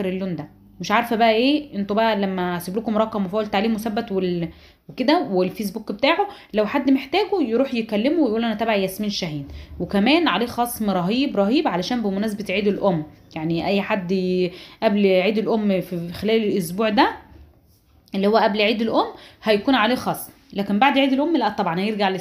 اللون ده مش عارفه بقى ايه انتوا بقى لما اسيب لكم رقم وفول تعليم عليه مثبت وال... وكده والفيسبوك بتاعه لو حد محتاجه يروح يكلمه ويقول انا تبع ياسمين شاهين وكمان عليه خصم رهيب رهيب علشان بمناسبه عيد الام يعني اي حد قبل عيد الام في خلال الاسبوع ده اللي هو قبل عيد الام هيكون عليه خصم لكن بعد عيد الام لا طبعا هيرجع